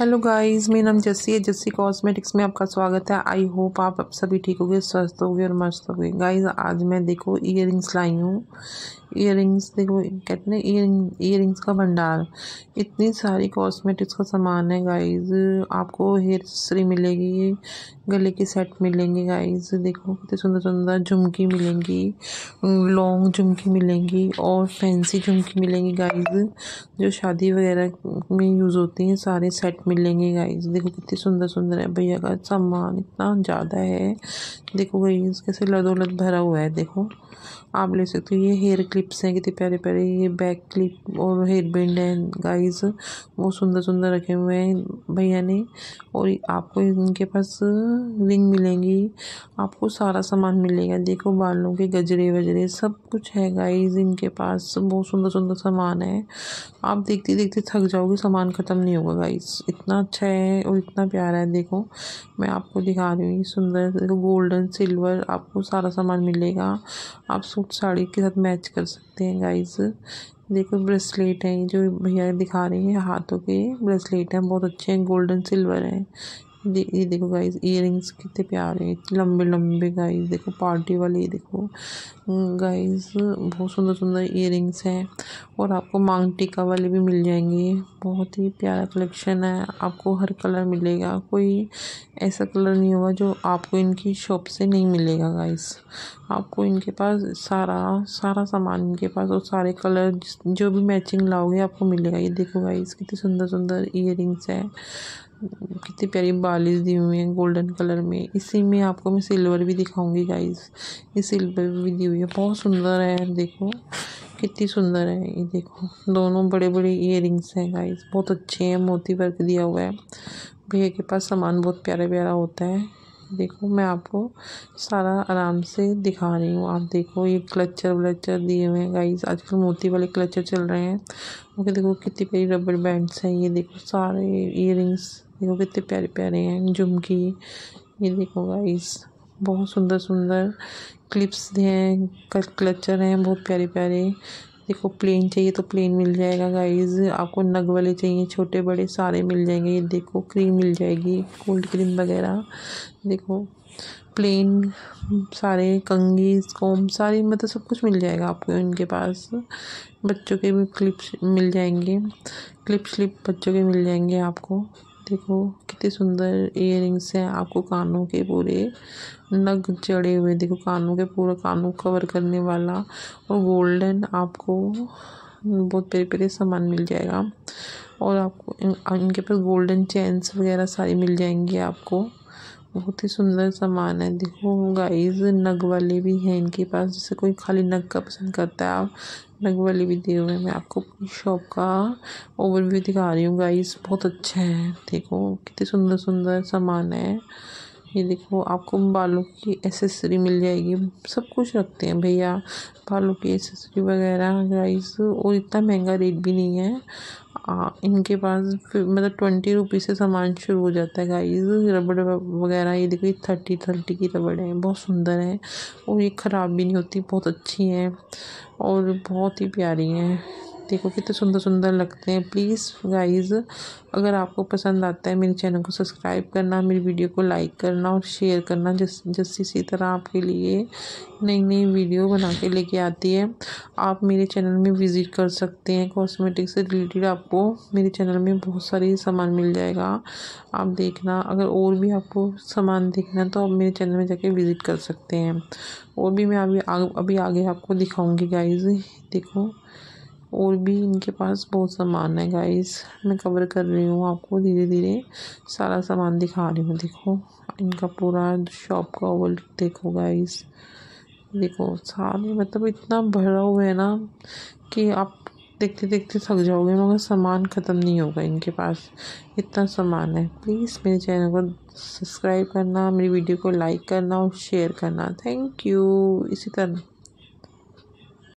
hello guys मेरा नाम जस्सी है जस्सी कॉस्मेटिक्स में आपका स्वागत है आई होप आप अब सभी ठीक होगे स्वस्थ होगे और मस्त होगे गाइस आज मैं देखो इयर लाई हूँ इयर देखो कहते हैं इयर इयर का भंडार इतनी सारी कॉस्मेटिक्स का सामान है गाइस आपको हेयर स्त्री मिलेगी गले के सेट मिलेंगे गाइस देखो कितने सुंदर सुंदर झुमकी मिलेंगी लॉन्ग झुमकी मिलेंगी और फैंसी झुमकी मिलेंगी गाइस जो शादी वगैरह में यूज़ होती हैं सारे सेट मिलेंगे गाइस देखो कितनी सुंदर सुंदर है भैया का सामान इतना ज़्यादा है देखो गाइस कैसे लदो लद भरा हुआ है देखो आप ले सकते हो ये हेयर क्लिप्स हैं कितने प्यारे प्यारे ये बैक क्लिप और हेयर बैंड है गाइस वो सुंदर सुंदर रखे हुए हैं भैया ने और आपको इनके पास रिंग मिलेंगी आपको सारा सामान मिलेगा देखो बालों के गजरे वजरे सब कुछ है गाइस इनके पास बहुत सुंदर सुंदर सामान है आप देखते देखते थक जाओगे सामान ख़त्म नहीं होगा गाइस इतना अच्छा है और इतना प्यारा है देखो मैं आपको दिखा रही हूँ सुंदर देखो गोल्डन सिल्वर आपको सारा सामान मिलेगा आप सूट साड़ी के साथ मैच कर सकते हैं गाइस देखो ब्रेसलेट है जो भैया दिखा रहे हैं हाथों के ब्रेसलेट हैं बहुत अच्छे हैं गोल्डन सिल्वर हैं दे ये देखो गाइस इयर कितने प्यारे इतने लंबे लंबे गाइस देखो पार्टी वाले देखो गाइस हम्म, बहुत सुंदर सुंदर इयर हैं और आपको मांग टीका वाले भी मिल जाएंगे बहुत ही प्यारा कलेक्शन है आपको हर कलर मिलेगा कोई ऐसा कलर नहीं होगा जो आपको इनकी शॉप से नहीं मिलेगा गाइस आपको इनके पास सारा सारा सामान इनके पास और सारे कलर जो भी मैचिंग लाओगे आपको मिलेगा ये देखो गाइस कितने सुंदर सुंदर इयर है कितनी प्यारी बालिस दी हुई हैं गोल्डन कलर में इसी में आपको मैं सिल्वर भी दिखाऊंगी गाइस ये सिल्वर भी दी हुई है बहुत सुंदर है देखो कितनी सुंदर है ये देखो दोनों बड़े बड़े इयर हैं गाइस बहुत अच्छे हैं मोती वर्क दिया हुआ है भैया के पास सामान बहुत प्यारा प्यारा होता है देखो मैं आपको सारा आराम से दिखा रही हूँ आप देखो ये क्लचर व्लचर दिए हुए हैं गाइस आजकल मोती वाले क्लचर चल रहे हैं ओके देखो कितनी बड़ी रबड़ बैंड्स हैं ये देखो सारे इयर देखो कितने प्यारे प्यारे हैं झुमकी ये देखो गाइस बहुत सुंदर सुंदर क्लिप्स हैं क्लचर हैं बहुत प्यारे प्यारे देखो प्लेन चाहिए तो प्लेन मिल जाएगा गाइस आपको नग वाले चाहिए छोटे बड़े सारे मिल जाएंगे ये देखो क्रीम मिल जाएगी कोल्ड क्रीम वगैरह देखो प्लेन सारे कंगी कॉम सारे मतलब सब कुछ मिल जाएगा आपको इनके पास बच्चों के भी क्लिप्स मिल जाएंगे क्लिप स्लिप बच्चों के मिल जाएंगे आपको देखो कितने सुंदर इयररिंग्स हैं आपको कानों के पूरे नग चढ़े हुए देखो कानों के पूरा कानों कवर करने वाला और गोल्डन आपको बहुत प्यारे प्यारे सामान मिल जाएगा और आपको इन, इनके पास गोल्डन चेन्स वगैरह सारी मिल जाएंगी आपको बहुत ही सुंदर सामान है देखो गाइस नग वाले भी हैं इनके पास जैसे कोई खाली नग का पसंद करता है आप नग वाले भी दिए हुए मैं आपको अपनी शॉप का ओवरव्यू दिखा रही हूँ गाइस बहुत अच्छा है देखो कितने सुंदर सुंदर सामान है ये देखो आपको बालों की एसेसरी मिल जाएगी सब कुछ रखते हैं भैया बालों की एसेसरी वगैरह राइस और इतना महंगा रेट भी नहीं है आ, इनके पास मतलब ट्वेंटी रुपीज़ से सामान शुरू हो जाता है गाइस रबड़ वगैरह ये देखो ये थर्टी थर्टी की रबड़ है बहुत सुंदर है और ये ख़राब भी नहीं होती बहुत अच्छी है और बहुत ही प्यारी है देखो कितने सुंदर सुंदर लगते हैं प्लीज़ गाइज़ अगर आपको पसंद आता है मेरे चैनल को सब्सक्राइब करना मेरी वीडियो को लाइक करना और शेयर करना जिस जिस इसी तरह आपके लिए नई नई वीडियो बना के लेके आती है आप मेरे चैनल में विज़िट कर सकते हैं कॉस्मेटिक से रिलेटेड आपको मेरे चैनल में बहुत सारे सामान मिल जाएगा आप देखना अगर और भी आपको सामान देखना तो आप मेरे चैनल में जाके विज़िट कर सकते हैं और भी मैं अभी अभी आगे आपको दिखाऊंगी गाइज देखो और भी इनके पास बहुत सामान है गाइस मैं कवर कर रही हूँ आपको धीरे धीरे सारा सामान दिखा रही हूँ देखो इनका पूरा शॉप का ओवर देखो गाइस देखो सारे मतलब इतना भरा हुआ है ना कि आप देखते देखते थक जाओगे मगर सामान ख़त्म नहीं होगा इनके पास इतना सामान है प्लीज़ मेरे चैनल को सब्सक्राइब करना मेरी वीडियो को लाइक करना और शेयर करना थैंक यू इसी तरह